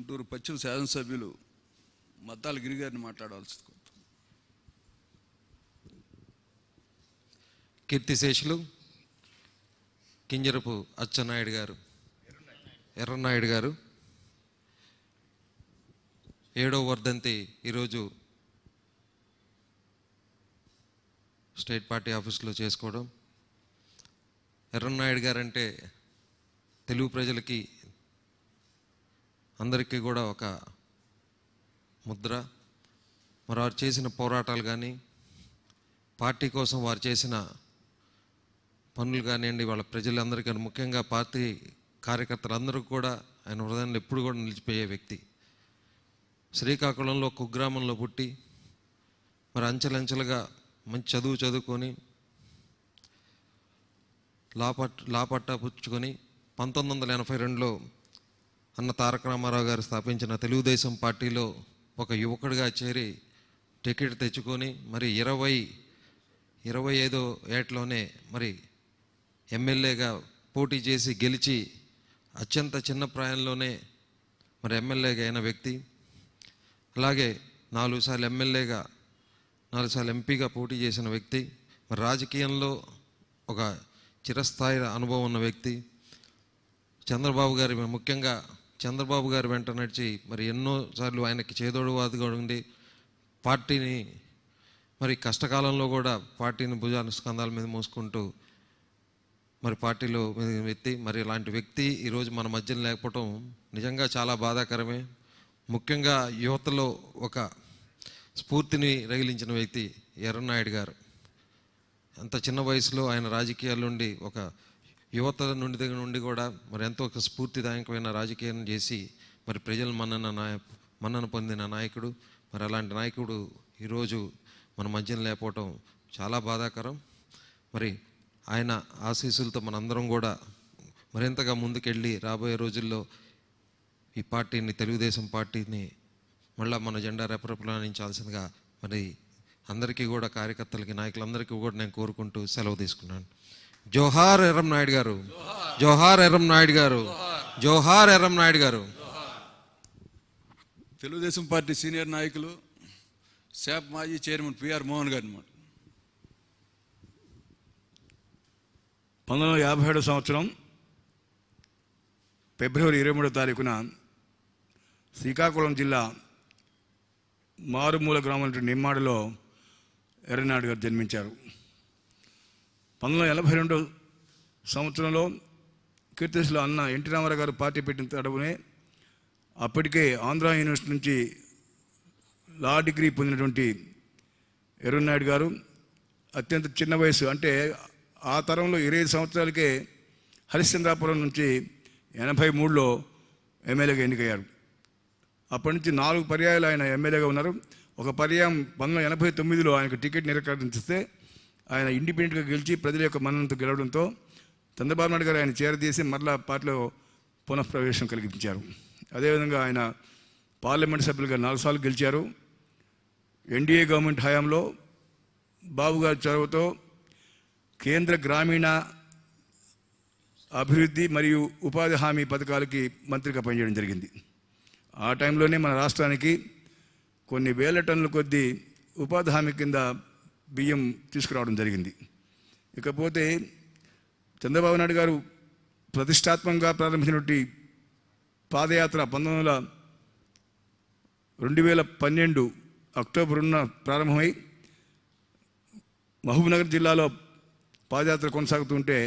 గుంటూరు పశ్చిమ శాసనసభ్యులు మద్దాల గిరిగారిని మాట్లాడాల్సి కీర్తిశేషులు కింజరపు అచ్చెన్నాయుడు గారు ఎర్రనాయుడు గారు ఏడో వర్ధంతి ఈరోజు స్టేట్ పార్టీ ఆఫీస్లో చేసుకోవడం ఎర్రనాయుడు గారంటే తెలుగు ప్రజలకి అందరికీ కూడా ఒక ముద్ర మరి వారు చేసిన పోరాటాలు కానీ పార్టీ కోసం వారు చేసిన పనులు కానివ్వండి వాళ్ళ ప్రజలందరికీ ముఖ్యంగా పార్టీ కార్యకర్తలందరూ కూడా ఆయన హృదయంలో ఎప్పుడు కూడా నిలిచిపోయే వ్యక్తి శ్రీకాకుళంలో కుగ్రామంలో పుట్టి మరి అంచెలంచెలుగా మంచి చదువు చదువుకొని లాపట్ లాపట్టా పుచ్చుకొని పంతొమ్మిది వందల ఎనభై రెండులో అన్న తారక రామారావు గారు స్థాపించిన తెలుగుదేశం పార్టీలో ఒక యువకుడిగా చేరి టికెట్ తెచ్చుకొని మరి ఇరవై ఇరవై ఐదో ఏటలోనే మరి ఎమ్మెల్యేగా పోటీ చేసి గెలిచి అత్యంత చిన్న ప్రాయంలోనే మరి ఎమ్మెల్యేగా అయిన వ్యక్తి అలాగే నాలుగు సార్లు ఎమ్మెల్యేగా నాలుగు సార్లు ఎంపీగా పోటీ చేసిన వ్యక్తి మరి రాజకీయంలో ఒక చిరస్థాయి అనుభవం ఉన్న వ్యక్తి చంద్రబాబు గారి ముఖ్యంగా చంద్రబాబు గారు వెంట నడిచి మరి ఎన్నోసార్లు ఆయనకి చేదోడువాదిగా ఉండి పార్టీని మరి కష్టకాలంలో కూడా పార్టీని భుజాన స్కంధాల మీద మోసుకుంటూ మరి పార్టీలో వ్యక్తి మరి ఇలాంటి వ్యక్తి ఈరోజు మన మధ్యన లేకపోవటం నిజంగా చాలా బాధాకరమే ముఖ్యంగా యువతలో ఒక స్ఫూర్తిని రగిలించిన వ్యక్తి ఎర్రనాయుడు గారు అంత చిన్న వయసులో ఆయన రాజకీయాల నుండి ఒక యువత నుండి దగ్గర నుండి కూడా మరి ఎంతో ఒక స్ఫూర్తిదాయకమైన రాజకీయం చేసి మరి ప్రజలు మన్నన నాయ మన్నన పొందిన నాయకుడు మరి అలాంటి నాయకుడు ఈరోజు మన మధ్యన లేకపోవటం చాలా బాధాకరం మరి ఆయన ఆశీస్సులతో మనందరం కూడా మరింతగా ముందుకెళ్ళి రాబోయే రోజుల్లో ఈ పార్టీని తెలుగుదేశం పార్టీని మళ్ళీ మన జెండా రెపరెపలానించాల్సిందిగా మరి అందరికీ కూడా కార్యకర్తలకి నాయకులందరికీ కూడా నేను కోరుకుంటూ సెలవు తీసుకున్నాను జోహార్ ఎర్రం నాయుడు గారు జోహార్ ఎర్రం నాయుడు గారు జోహార్ ఎర్రం నాయుడు గారు తెలుగుదేశం పార్టీ సీనియర్ నాయకులు సేఫ్ మాజీ చైర్మన్ పిఆర్ మోహన్ గారు అనమాట పంతొమ్మిది యాభై ఏడు సంవత్సరం ఫిబ్రవరి ఇరవై మూడో తారీఖున శ్రీకాకుళం జిల్లా మారుమూల గ్రామం నిమ్మాడలో ఎర్రనాయుడు గారు జన్మించారు పంతొమ్మిది వందల ఎనభై రెండు సంవత్సరంలో కీర్తిశలో అన్న ఎన్టీ రామారావు గారు పార్టీ పెట్టిన తడవునే అప్పటికే ఆంధ్ర యూనివర్సిటీ నుంచి లా డిగ్రీ పొందినటువంటి నాయుడు గారు అత్యంత చిన్న వయసు అంటే ఆ తరంలో ఇరవై సంవత్సరాలకే హరిశ్చంద్రాపురం నుంచి ఎనభై మూడులో ఎమ్మెల్యేగా ఎన్నికయ్యారు అప్పటి నుంచి నాలుగు పర్యాయాలు ఆయన ఎమ్మెల్యేగా ఉన్నారు ఒక పర్యాయం పంతొమ్మిది ఎనభై తొమ్మిదిలో ఆయనకు టికెట్ నిరాకరించిస్తే ఆయన ఇండిపెండెంట్గా గెలిచి ప్రజల యొక్క మన్ననతో గెలవడంతో చంద్రబాబు నాయుడు గారు ఆయన చేరదీసి మరలా పార్టీలో పునఃప్రవేశం కలిగించారు అదేవిధంగా ఆయన పార్లమెంట్ సభ్యులుగా నాలుగు సార్లు గెలిచారు ఎన్డీఏ గవర్నమెంట్ హయాంలో బాబు గారి చొరవతో కేంద్ర గ్రామీణ అభివృద్ధి మరియు ఉపాధి హామీ పథకాలకి మంత్రిగా పనిచేయడం జరిగింది ఆ టైంలోనే మన రాష్ట్రానికి కొన్ని వేల టన్నుల కొద్దీ ఉపాధి హామీ కింద బియ్యం తీసుకురావడం జరిగింది ఇకపోతే చంద్రబాబు నాయుడు గారు ప్రతిష్టాత్మకంగా ప్రారంభించినటువంటి పాదయాత్ర పంతొమ్మిది వందల రెండు వేల పన్నెండు అక్టోబర్న ప్రారంభమై మహబూబ్నగర్ జిల్లాలో పాదయాత్ర కొనసాగుతుంటే